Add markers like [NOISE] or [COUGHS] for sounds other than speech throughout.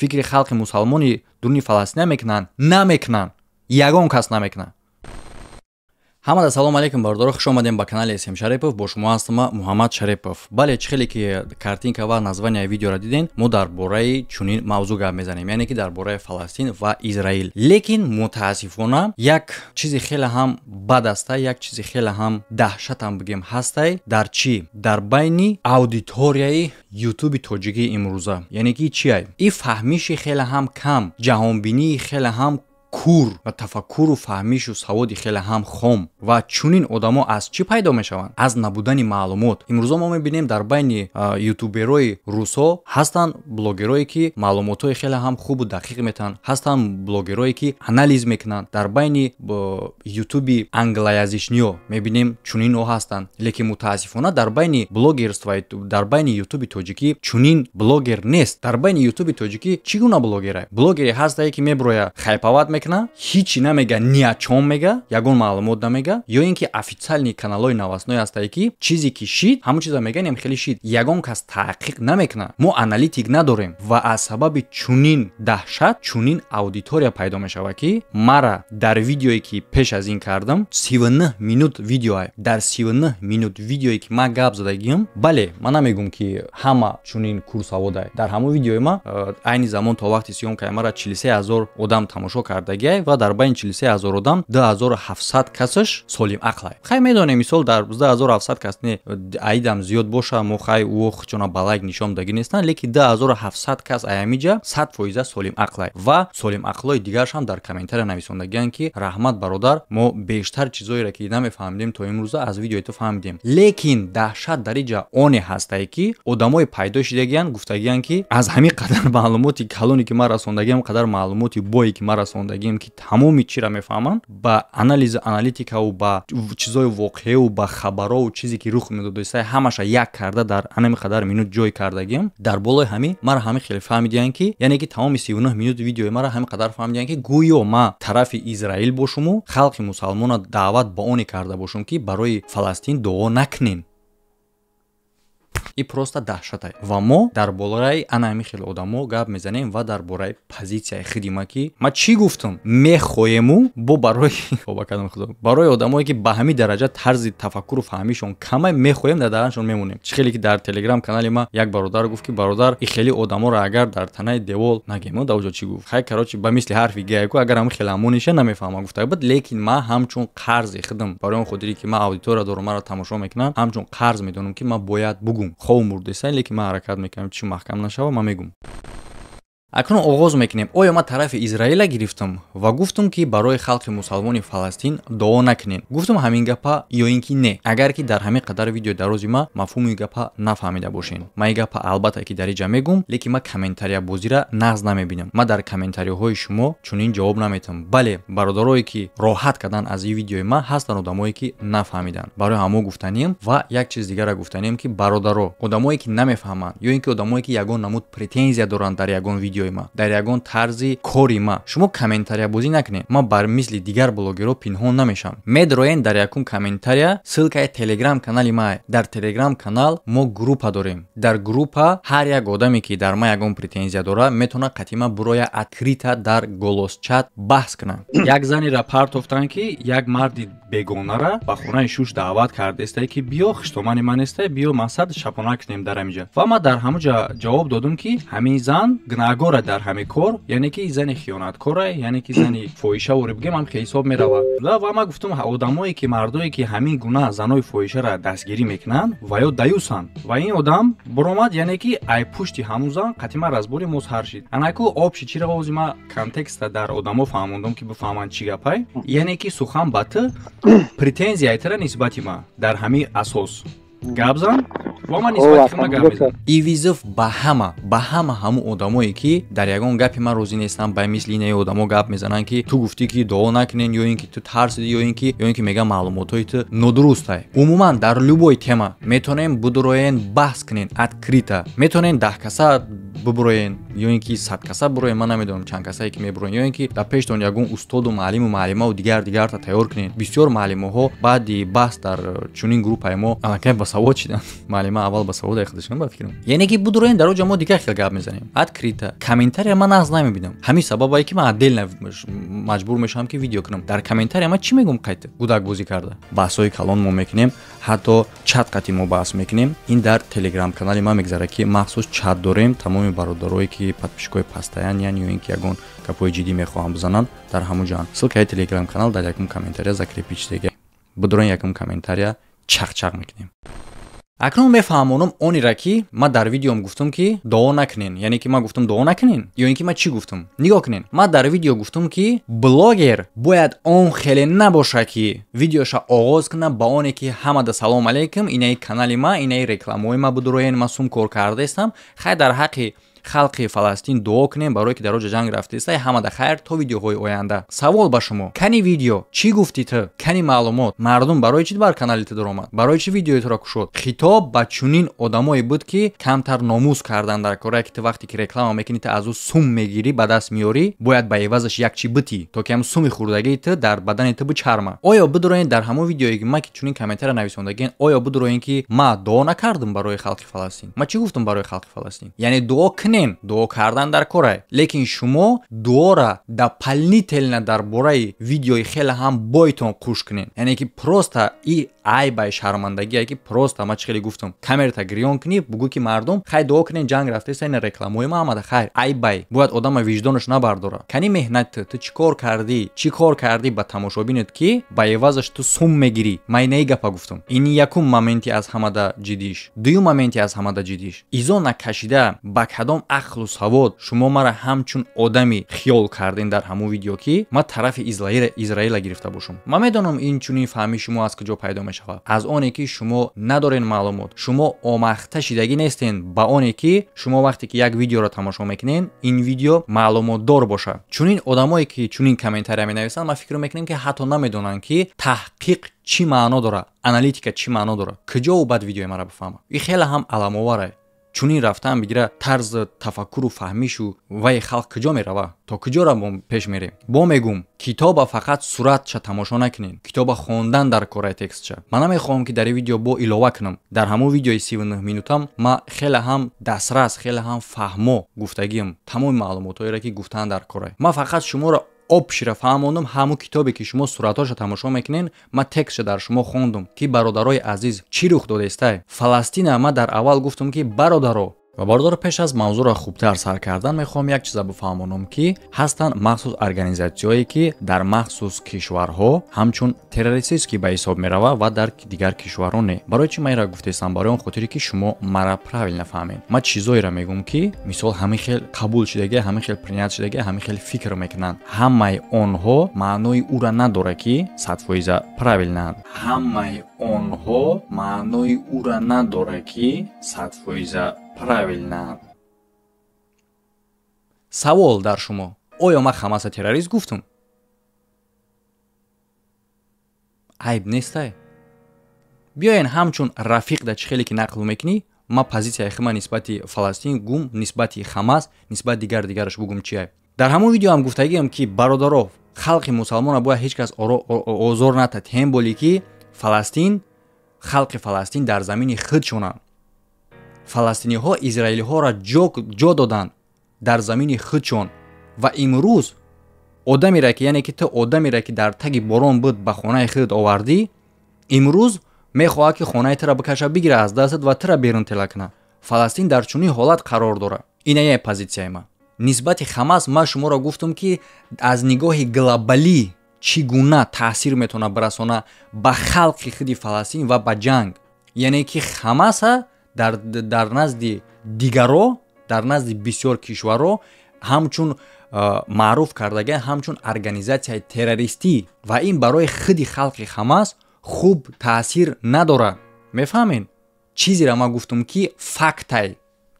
фикри халқи мусулмони дуруни фаластина мекунанд намекунанд ягон кас намекунанд همه سلام علیکم بردارو خوش آمدیم با کنال اسم شریپوف با شما هستم محمد شریپوف بله چه خیلی که کارتین که و نظوانی ویدیو را دیدین ما در چونین موضوع گفت میزنیم یعنی که در بوره فلسطین و اسرائیل. لیکن متاسفونه یک چیزی خیلی هم بد است یک چیزی خیلی هم دهشت هم بگیم هسته در چی؟ در بینی آودیتوریای یوتیوب توجیگی امروزه یعنی که چی ای خیلی هم کم جهان بینی خیلی هم کور و تفکر و فهمیش و سواد خیلی هم خام و چونین آدما از چی پیدا میشوند از نبودن معلومات امروز ما میبینیم در بین یوتیوبرای روسا هستند بلاگرایی که معلومات خیلی هم خوب و دقیق میتن هستند بلاگرایی که انالیز میکنن در بین با یوتیوب نیو میبینیم چونین او هستند. لیکن متاسفانه در بین بلوگرست و در بین یوتیوب توجیکی چونین بلاگر نیست در بین یوتیوب توجیکی чӣ гуна بلاگری هست که میبره меброя م намекунад ҳичи намега ни ачом мега ягон маълумот намега ё ин ки официальни каналҳои навасное ҳастае ки чизе ки шид ҳамун чиза меганем хеле шид ягон кас таҳқиқ намекунад мо аналитик надорем ва аз сабаби чунин даҳшат чунин аудитория пайдо мешавад ки мара дар видеое ки пеш аз ин кардам 39 минут видеое дар 39 минут видеое ки ман гап задагиам бале ман намегӯм ки ҳама чунин курсаводае дар ҳамон видеои ма э, айни замон то вақти сиёмкаи мара 43 ҳазор одам тамошо кард кардагиай ва дар байни 43 0 одам 2700 касаш солимақлай хай медонем мисол дар 2700 кас не аидам зиёд боша мо хай уо хчона балайк нишомдагӣ нестанд лекин 2700 кас аямиҷа 100 фоиза солимақлай ва солимақлои дигарш ҳам дар комментария нависондагиянд ки раҳмат бародар мо бештар чизоеро ки намефаҳмидем то имрӯза аз видеои ту фаҳмидем лекин даҳшат дар иҷа оне ҳастае ки одамое пайдо шидагиянд гуфтагиянд ки аз ҳамин қадар маълумоти калоне ки ма расондагиам қадар маълумоти бое ки ма расонда گیم که تمامی چی را میفهمن با انالیز آنالیتیکا و با چیزای واقعی و با خبرها و چیزی که رخ میداد دوستای همش یک کرده در همین قدر مینوت جوی گیم در بلوی همی ما همی همه خیلی فهمیدین که یعنی که تمام 39 منوت ویدیو ما را همه قدر فهمیدین که گویو ما طرف اسرائیل باشم و خلق مسلمان دعوت به اونی کرده باشم که برای فلسطین دعا نکنیم. и просто даҳшатай ва мо дар бораи анами хеле одамо гап мезанем ва дар бораи позитсияи хидима ки ма чӣ гуфтум мехоему бо барои барои одамое ки ба ҳамин дараҷа тарзи тафаккуру фаҳмишон камай мехоем дар даҳаншон мемонем чӣ хеле ки дар телеграм канали ма як бародар гуфт ки бародар и хеле одамора агар дар танаи девол нагем дар уҷо чӣ гуфт хай карочи ба мисли ҳарфи гайку агар ҳамин хеле ҳамониша гуфта гуфтабад лекин ман ҳамчун қарзи хидм барои он хотире ки ман аудитория дорум маро тамошо мекунам ҳамчун қарз медонам ки ман бояд бугум хов мурдесан лекин ман ҳаракат мекунам чӣ маҳкам нашава ман мегум акнун оғоз мекунем оё ман тарафи израилро гирифтам ва гуфтам ки барои халқи мусалмони фаластин доо накунем гуфтам ҳамин гапа ё ин ки не агар ки дар ҳамин қадар видеои дарози ма мафҳуми гапа нафаҳмида бошем ма ин гапа албатта ки дарича мегӯм лекин ма комментария бозира нағз намебинам ма дар комментарияҳои шумо чунин ҷавоб наметам бале бародарое ки роҳат кардан аз ин видеои ма ҳастанд одамое ки нафаҳмиданд барои ҳамо гуфтанием ва як чиз дигара гуфтанием ки бародаро одамое ки намефаҳманд ё ин ки одамое ки ягон намуд претензия доранд дар ягон видео видеои ма дар ягон тарзи кори ма шумо комментариябозӣ накунед ман бар мисли дигар блогеро пинҳон намешавам медроен дар якум комментария ссилкаи телеграм канали мае дар телеграм канал мо группа дорем дар группа ҳар як одаме ки дар ма ягон претензия дора метавонад қатима буроя открита дар голосчат баҳс кунад [COUGHS] як занеро партофтанд ки як марди бегонара ба хонаи шуш даъват кардаистае ки биё хиштомани манестае биё масад шапонак кунем дар ҳамиҷа ва ма дар ҳамуҷа ҷавоб додум ки ҳамин зан гунаҳго кора дар ҳаме кор яъне ки зани хиёнаткора яъне ки зани [CLEARS THROAT] фоҳишаворе бигем ам ки ҳисоб меравад ва ма гуфтум одамое ки мардое ки ҳамин гуна занои фоҳишара дастгирӣ мекунанд ва ё даюсанд ва ин одам боромад яъне ки ай пушти ҳамун зан қатима разбори мусҳар шид анако об ши чира ози ма контекста дар одамо фаҳмондам ки бифаҳманд чӣ гапай [CLEARS THROAT] яъне ки сухан ба ты претензияи тара нисбати ма дар ҳамин асос гап зан ивизов ба ҳама ба ҳама ҳамун одамое ки дар ягон гапи ман розӣ нестанд ба мисли инаи одамо гап мезананд ки ту гуфтӣ ки дуо накунед ё ин ки ту тарсид ё ин ки ё ин ки мегӯ маълумотҳои ту нодурустае умуман дар любой тема метонем будроен баҳс кунед открита метонем даҳкаса бибуроен ё ин ки сад каса бироен ман намедонам чанд касае ки мебироен ё ин ки дар пештон ягон устоду маълиму маълимау дигар дигарта тайёр кунед бисёр маълимаҳо баъди баҳс дар э, чунин гуппаи мо аллакай ба савод шиданд [LAUGHS] маълима аввал ба савод айхудашон бад фикрм яъне ки бидуроен дар оҷа мо дигар хел гап мезанем открита комментария ман аз намебинам ҳамин сабабае ки ман адел маҷбур мешавам ки видео кунам дар комментария ман чӣ мегум қайт гудак бозӣ карда баҳсҳои калон мо мекунем ҳатто чат қати мо баҳс мекунем ин дар телеграм канали ма мегзарад ки махсус чат дорем тамоми бародарое ки подписчикҳои пастаян ян ё ин ки ягон гапҳои ҷиддӣ мехоҳанд бизананд дар ҳамун ҷоанд ссилкаи телеграм канал дар якум комментария закрепичтега бидрон якум комментария чақчақ мекунем акнун мефаҳмонам онеро ки ма дар видеом гуфтум ки дуо накунен яъне ки ма гуфтум дуо накунен ё ин ки ма чӣ гуфтум нигоҳ кунен ма дар видео гуфтум ки блогер бояд он хеле набошад ки видеоша оғоз кунад ба оне ки ҳамада салому алайкум инаи канали ма инаи рекламаҳои ма бу дуроен ма сум кор карда ҳастам хай дар ҳаққи халқи фаластин дуо кунем барое ки дар оҷа ҷанг рафта истаи ҳамада хайр то видеоҳои оянда савол ба шумо кани видео чӣ гуфти ти кани маълумот мардум барои чи бар канали ти даромад барои чи видеои туро кушод хитоб ба чунин одамое буд ки камтар номус кардан дар корея ки ти вақте ки реклама мекунӣ ти аз ӯ сум мегирӣ ба даст миёрӣ бояд ба ивазаш якчи бити то ки ам суми хӯрдагии ти дар бадани ти бичарма оё бидроен дар ҳамон видеое ки ма ки чунин комментария нависондагиен оё бидроен ки ма дуо накардам барои халқи фаластин ма чӣ гуфтам барои халқи фаластин яъне дуо кунем мекунем дуо кардан дар коре лекин шумо дуора да палнителна дар бораи видеои хеле ҳам бойтон қуш кунем яъне ки просто и айбай шаҳрмандагие ки просто ма чихеле гуфтам камерата гирён кунӣ бугӯ ки мардум хай дуо кунем ҷанг рафта сайна рекламои маҳамада хайр айбай бояд одама виҷдонаш набардора кани меҳнати ту чӣ кор кардӣ чӣ кор кардӣ ба тамошобинат ки ба иваъзаш ту сум мегирӣ майнаи гапа гуфтам ини якум моменти аз ҳамада ҷиддиш дуюм моменти аз ҳамада ҷиддиш изо накашида ба кадом ақлу савод шумо мара ҳамчун одами хиёл кардин дар ҳамун видео ки ма тарафи израила гирифта бошум ман медонам инчунин фаҳми шумо аз куҷо пайдо мешавад аз оне ки шумо надорен маълумот шумо омахта шидагӣ нестен ба оне ки шумо вақте ки як видеоро тамошо мекунен ин видео маълумотдор бошад чунин одамое ки чунин комментария менависанд ман фикр мекунем ки ҳатто намедонанд ки таҳқиқ чӣ маъно дорад аналитика чӣ маъно дорад куҷо у бад видеои мара бифаҳмад и хеле ҳам аламовар چونی رفتن بگیره طرز تفکر و فهمیش و وی خلق کجا می روه تا کجا را بم پیش میره با میگم کتاب فقط صورت چه تماشا نکنین کتاب خوندن در کره تکست چه من نمی خواهم که در این ویدیو با ایلاوه کنم در همون ویدیو 39 مینوتم ما خیلی هم دسترس خیلی هم فهمو گفتگیم تمام معلومات را که گفتن در کره ما فقط شما را об шира фаҳмондум ҳаму китобе ки шумо сураташа тамошо мекунен ма текстша дар шумо хондум ки бародарои азиз чӣ рух додестай фаластинама дар аввал гуфтум ки бародаро و باردار پیش از موضوع را خوبتر سر کردن میخوام یک چیز بفهمونم که هستن مخصوص ارگانیزاسیونی که در مخصوص کشورها همچون تروریستی که به حساب میرود و در دیگر کشورها برای چی من را گفتم برای اون خاطری که شما مرا پرویل نفهمید. من چیزایی را میگم که مثال همین قبول شدگی همین خیلی принят شدگی همین خیلی فکر میکنن همه اونها معنای او را نداره که 100 پرویل правильно همه اونها معنای او را نداره که 100 правильно. Савол дар шумо. Оё ма хамаса террорист гуфтум? Айб нестай. Биёен ҳамчун рафиқ да чӣ хеле ки нақл мекунӣ, ма позитсияи хима нисбати Фаластин гум, нисбати Хамас, нисбати дигар дигараш бугум чӣ ай. Дар ҳамон видео ҳам гуфтагиам ки бародаро, халқи мусулмонро бояд ҳеҷ кас озор натад, ҳем боли ки Фаластин, халқи Фаластин дар замини худшонанд фаластиниҳо израилиҳоро ҷо доданд дар замини хычон ва имрӯз одамеро ки яъне ки ту одамеро ки дар таги борон буд ба хонаи худ овардӣ имрӯз мехоҳад ки хонаи тура бикаша бигира аз дастат ва тура берун тела кунад фаластин дар чунин ҳолат қарор дорад ина як позитсияи ма нисбати ҳамас ма шуморо гуфтум ки аз нигоҳи глобалӣ чӣ гуна таъсир метавонад барасонад ба халқи худи фаластин ва ба ҷанг яъне ки ҳамаса дар, дар назди дигаро дар назди бисёр кишварҳо ҳамчун маъруф кардаган ҳамчун организатсияи террористӣ ва ин барои худи халқи ҳамас хуб таъсир надорад мефаҳмед чизера ман гуфтум ки фактай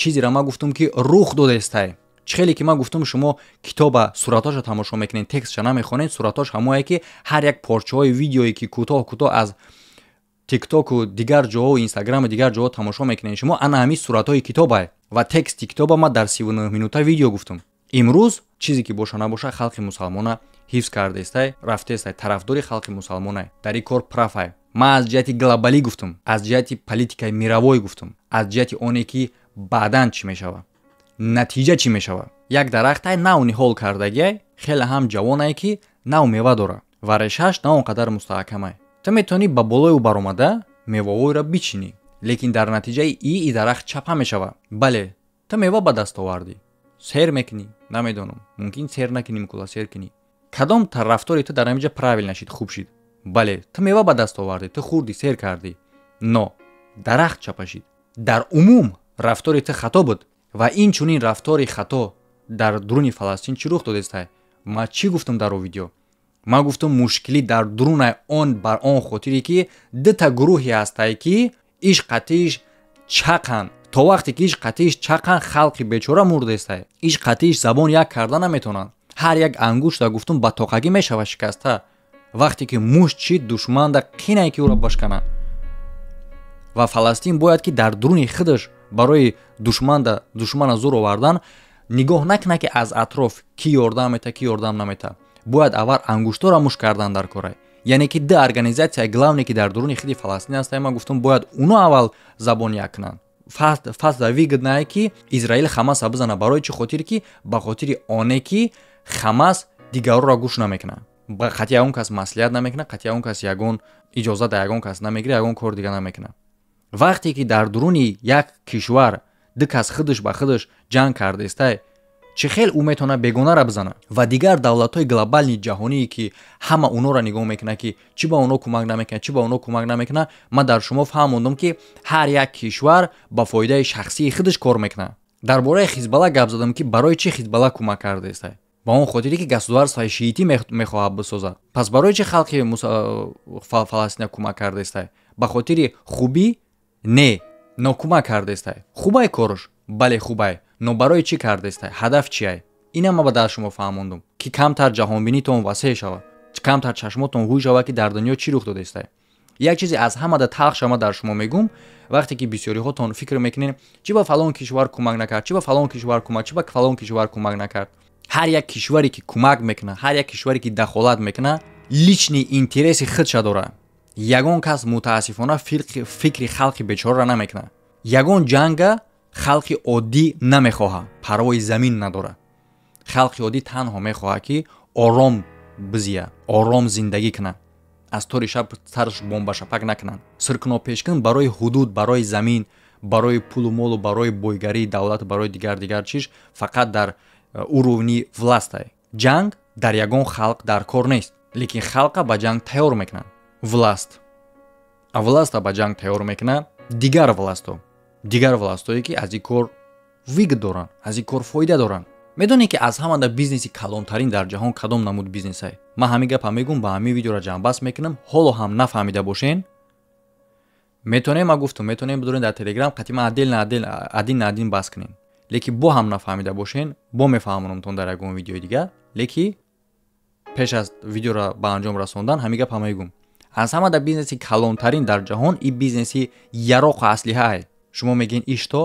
чизера ман гуфтум ки рух додестай чӣ хеле ки ман гуфтум шумо китоба сураташа тамошо мекунед текстша намехонед сураташ ҳамое ки ҳар як порчаҳои видеое ки кӯтоҳ кӯтоҳ аз тиктоку дигар ҷоҳо инстаграму дигар ҷоҳо тамошо мекунед шумо ана ҳамин суратҳои китобае ва тексти китоба ма дар сн минута видео гуфтум имрӯз чизе ки боша набоша халқи мусалмона ҳифз кардаистае рафтаистае тарафдори халқи мусалмонае дар ин кор прафае ма аз ҷиҳати глобалӣ гуфтум аз ҷиҳати политикаи мировой гуфтум аз ҷиҳати оне ки баъдан чӣ мешава натиҷа чӣ мешава як дарахтае нав ниҳол кардагиае хеле ҳам ҷавонае ки нав мева дора ва решааш на он қадар мустаҳкамае ту метавонӣ ба болою баромада меваҳоеро бичинӣ лекин дар натиҷаи ии дарахт чапа мешава бале ту мева ба даст овардӣ сер мекунӣ намедонам мумкин сер накинӣ микула сер кинӣ кадом та рафторе ту дар намиҷа правилна шид хуб шид бале ту мева ба даст овардӣ ту хурдӣ сер кардӣ но дарахт чапа шид дар умум рафтори ту хато буд ва инчунин рафтори хато дар дуруни фаластин чӣ рух додест ҳай ма чӣ гуфтам дару видео ман гуфтам мушкилӣ дар дурунаи он бар он хотире ки дута гурӯҳе ҳастае ки иш қатиш чақанд то вақте ки иш қатиш чақанд халқи бечора мурда ҳастае иш қатиш забон як карда наметонанд ҳар як ангушта гуфтум ба тоқагӣ мешавад шикаста вақте ки муш чи душманда қинае ки ӯро башканад ва фаластин бояд ки дар дуруни худаш барои душманда душмана зур овардан нигоҳ накунад ки аз атроф ки ёрдам мета ки ёрдам наметавад бояд аввал ангуштора муш кардан дар корай яъне ки ду организатсия главне ки дар дуруни хиди фаластин ҳастан ман гуфтам бояд уно аввал забон як кунанд фасла вигднае ки израил хамаса бизана барои чӣ хотир ки ба хотири оне ки хамас дигарора гӯш намекунад қатъи ягон кас маслиҳат намекунад қатъи ягон кас ягон иҷозат дар ягон кас намегирад ягон кор дига намекунад вақте ки дар дуруни як кишвар ду кас худаш ба худаш ҷанг кардаистай چه خیل او میتونه بزنه و دیگر دولت های جهانی که همه اونو را نگاه میکنه که چی با اونو کمک نمیکنه چی با اونو کمک نمیکنه ما در شما فهموندم که هر یک کشور با فایده شخصی خودش کار میکنه در باره خیزب الله گپ زدم که برای چی خیزب الله کمک کرده است با اون خاطری که گسدوار سای شیعیتی میخواه بسوزد پس برای چی خلق فلسطین کمک کرده است با خاطری خوبی نه نکمک کرده است خوبای کارش بله خوبای но барои чӣ кардаистай ҳадаф чиай инам ма ба дар шумо фаҳмондум ки камтар ҷаҳонбинитон васеъ шава камтар чашмотон ҳӯй шава ки дар дунё чӣ рух додаистай як чизе аз ҳамада талхшама дар шумо мегум вақте ки бисёриҳотон фикр мекунед чӣ ба фалон кишвар кӯмак накард чӣ ба фалон кишвар кӯмак чӣ ба фалон кишвар кӯмак накард ҳар як кишваре ки кӯмак мекуна ҳар як кишваре ки дахолат мекуна личный интереси хидша дора ягон кас мутаассифона фикри халқи бечорра намекуна ягон ҷанга халқи оддӣ намехоҳа парвои замин надора халқи оддӣ танҳо мехоҳа ки ором бизия ором зиндагӣ кунад аз тори шаб сараш бомбашапак накунанд сиркунопешкин барои ҳудуд барои замин барои пулу молу барои бойгарии давлат барои дигардигар чиш фақат дар э, урувни властае ҷанг дар ягон халқ дар кор нест лекин халқа ба ҷанг тайёр мекунад власт а власта ба ҷанг тайёр мекунад дигар властҳо дигар властҳое ки аз ин кор виг доранд аз ин кор фоида доранд медоне ки аз ҳама дар бизнеси калонтарин дар ҷаҳон кадом намуд бизнесае ман ҳамин гапа мегум ба ҳамин видеора ҷамъбаст мекунам ҳоло ҳам нафаҳмида бошен метонем ма гуфтум метонем бидорен дар телеграм қатӣ ман адил надил адин надин бас кунем леки бо ҳам нафаҳмида бошен бо мефаҳмонамтон дар ягон видеои дига леки пеш аз видеора ба анҷом расондан ҳамин гапа мегум аз ҳама дар бизнеси калонтарин дар ҷаҳон ин бизнеси яроқа аслиҳае шумо мегӯед ишто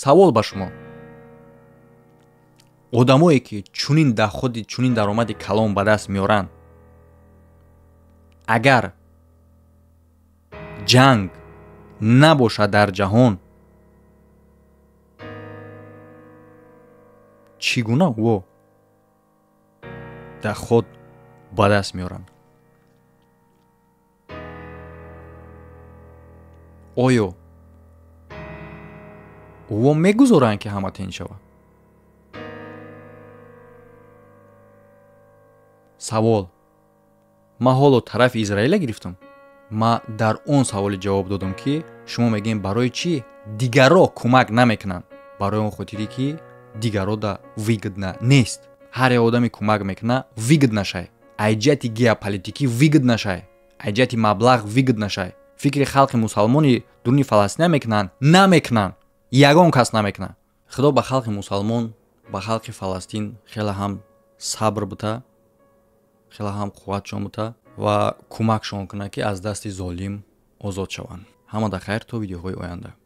савол ба шумо одамое ки чунин даходи чунин даромади калон ба даст меоранд агар ҷанг набошад дар ҷаҳон чӣ гуна во даход ба даст меоранд оё вво мегузоранд ки ҳама тин шава савол ман ҳоло тарафи израила гирифтам ма дар он саволи ҷавоб додам ки шумо мегӯем барои чӣ дигарро кӯмак намекунанд барои он хотире ки дигарро да выгодна нест ҳаре одаме кӯмак мекуна выгодна шай айҷиати геополитикӣ выгодна шай айҷиати маблағ выгодна шай фикри халқи мусалмони дуруни фаластина мекунанд намекунанд ягон кас намекуна худо ба халқи мусалмон ба халқи фаластин хеле ҳам сабр бита хеле ҳам қувватшон бита ва кӯмакшон кунад ки аз дасти золим озод шаванд ҳама дар хайр то видеоҳои оянда